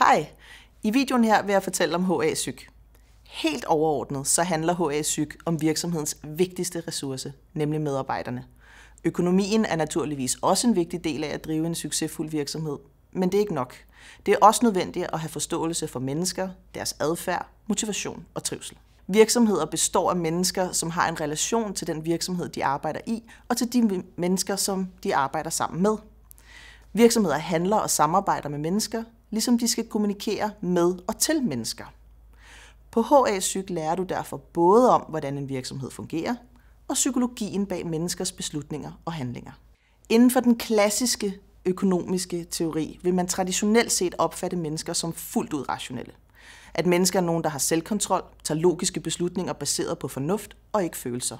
Hej! I videoen her vil jeg fortælle om HA Syg. Helt overordnet så handler HA Syg om virksomhedens vigtigste ressource, nemlig medarbejderne. Økonomien er naturligvis også en vigtig del af at drive en succesfuld virksomhed, men det er ikke nok. Det er også nødvendigt at have forståelse for mennesker, deres adfærd, motivation og trivsel. Virksomheder består af mennesker, som har en relation til den virksomhed, de arbejder i, og til de mennesker, som de arbejder sammen med. Virksomheder handler og samarbejder med mennesker, ligesom de skal kommunikere med og til mennesker. På HA Psyk lærer du derfor både om, hvordan en virksomhed fungerer, og psykologien bag menneskers beslutninger og handlinger. Inden for den klassiske økonomiske teori vil man traditionelt set opfatte mennesker som fuldt ud rationelle. At mennesker er nogen, der har selvkontrol, tager logiske beslutninger baseret på fornuft og ikke følelser.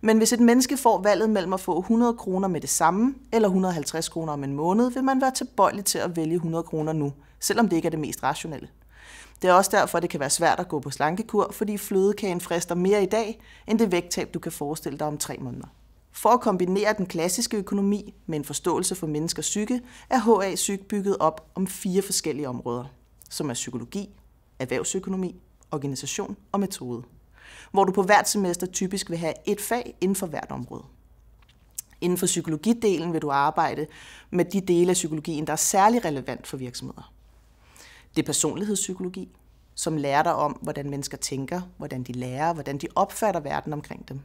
Men hvis et menneske får valget mellem at få 100 kroner med det samme, eller 150 kroner om en måned, vil man være tilbøjelig til at vælge 100 kroner nu, selvom det ikke er det mest rationelle. Det er også derfor, det kan være svært at gå på slankekur, fordi flødekagen frister mere i dag, end det vægttab, du kan forestille dig om tre måneder. For at kombinere den klassiske økonomi med en forståelse for menneskers psyke, er HA Psyk bygget op om fire forskellige områder, som er psykologi, erhvervsøkonomi, organisation og metode hvor du på hvert semester typisk vil have et fag inden for hvert område. Inden for psykologidelen vil du arbejde med de dele af psykologien, der er særlig relevant for virksomheder. Det er personlighedspsykologi, som lærer dig om, hvordan mennesker tænker, hvordan de lærer, hvordan de opfatter verden omkring dem.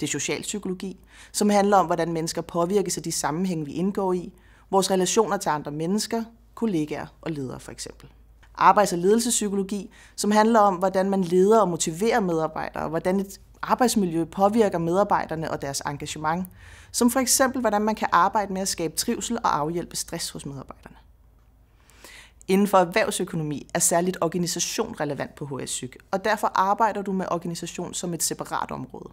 Det er socialpsykologi, som handler om, hvordan mennesker påvirkes af de sammenhæng, vi indgår i, vores relationer til andre mennesker, kollegaer og ledere for eksempel arbejds- og ledelsespsykologi, som handler om, hvordan man leder og motiverer medarbejdere, og hvordan et arbejdsmiljø påvirker medarbejderne og deres engagement, som for eksempel, hvordan man kan arbejde med at skabe trivsel og afhjælpe stress hos medarbejderne. Inden for erhvervsøkonomi er særligt organisation relevant på HS Psyk, og derfor arbejder du med organisation som et separat område.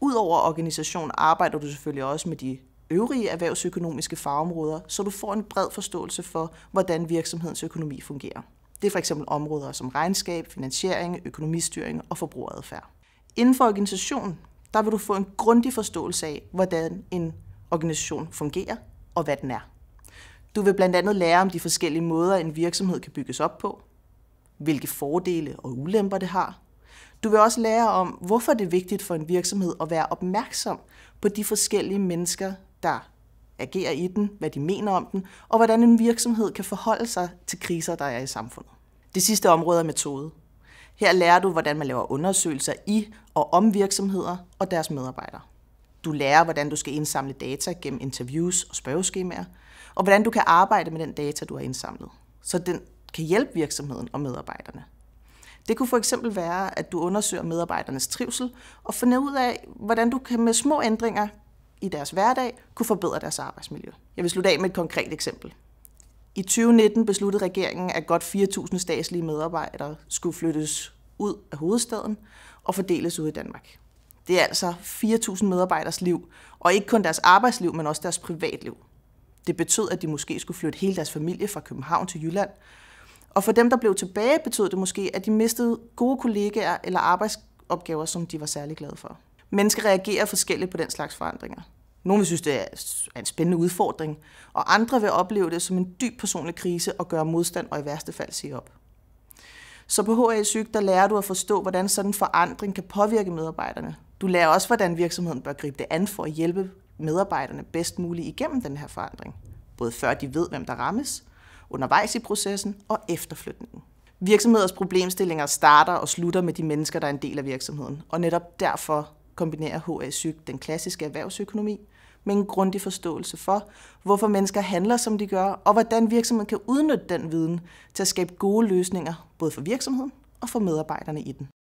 Udover organisation arbejder du selvfølgelig også med de øvrige erhvervsøkonomiske fagområder, så du får en bred forståelse for, hvordan virksomhedens økonomi fungerer. Det er f.eks. områder som regnskab, finansiering, økonomistyring og forbrugeradfærd. Inden for organisation, der vil du få en grundig forståelse af, hvordan en organisation fungerer og hvad den er. Du vil blandt andet lære om de forskellige måder, en virksomhed kan bygges op på, hvilke fordele og ulemper det har. Du vil også lære om, hvorfor det er vigtigt for en virksomhed at være opmærksom på de forskellige mennesker, der agerer i den, hvad de mener om den, og hvordan en virksomhed kan forholde sig til kriser, der er i samfundet. Det sidste område er metode. Her lærer du, hvordan man laver undersøgelser i og om virksomheder og deres medarbejdere. Du lærer, hvordan du skal indsamle data gennem interviews og spørgeskemaer, og hvordan du kan arbejde med den data, du har indsamlet, så den kan hjælpe virksomheden og medarbejderne. Det kunne for eksempel være, at du undersøger medarbejdernes trivsel og finder ud af, hvordan du kan med små ændringer i deres hverdag kunne forbedre deres arbejdsmiljø. Jeg vil slutte af med et konkret eksempel. I 2019 besluttede regeringen, at godt 4.000 statslige medarbejdere skulle flyttes ud af hovedstaden og fordeles ud i Danmark. Det er altså 4.000 medarbejderes liv, og ikke kun deres arbejdsliv, men også deres privatliv. Det betød, at de måske skulle flytte hele deres familie fra København til Jylland. Og for dem, der blev tilbage, betød det måske, at de mistede gode kollegaer eller arbejdsopgaver, som de var særlig glade for. Mennesker reagerer forskelligt på den slags forandringer. Nogle vil synes, det er en spændende udfordring, og andre vil opleve det som en dyb personlig krise og gøre modstand og i værste fald sige op. Så på HA Syg, der lærer du at forstå, hvordan sådan en forandring kan påvirke medarbejderne. Du lærer også, hvordan virksomheden bør gribe det an for at hjælpe medarbejderne bedst muligt igennem den her forandring. Både før de ved, hvem der rammes, undervejs i processen og efter flytningen. Virksomheders problemstillinger starter og slutter med de mennesker, der er en del af virksomheden, og netop derfor kombinerer ha Syg den klassiske erhvervsøkonomi med en grundig forståelse for, hvorfor mennesker handler, som de gør, og hvordan virksomheden kan udnytte den viden til at skabe gode løsninger, både for virksomheden og for medarbejderne i den.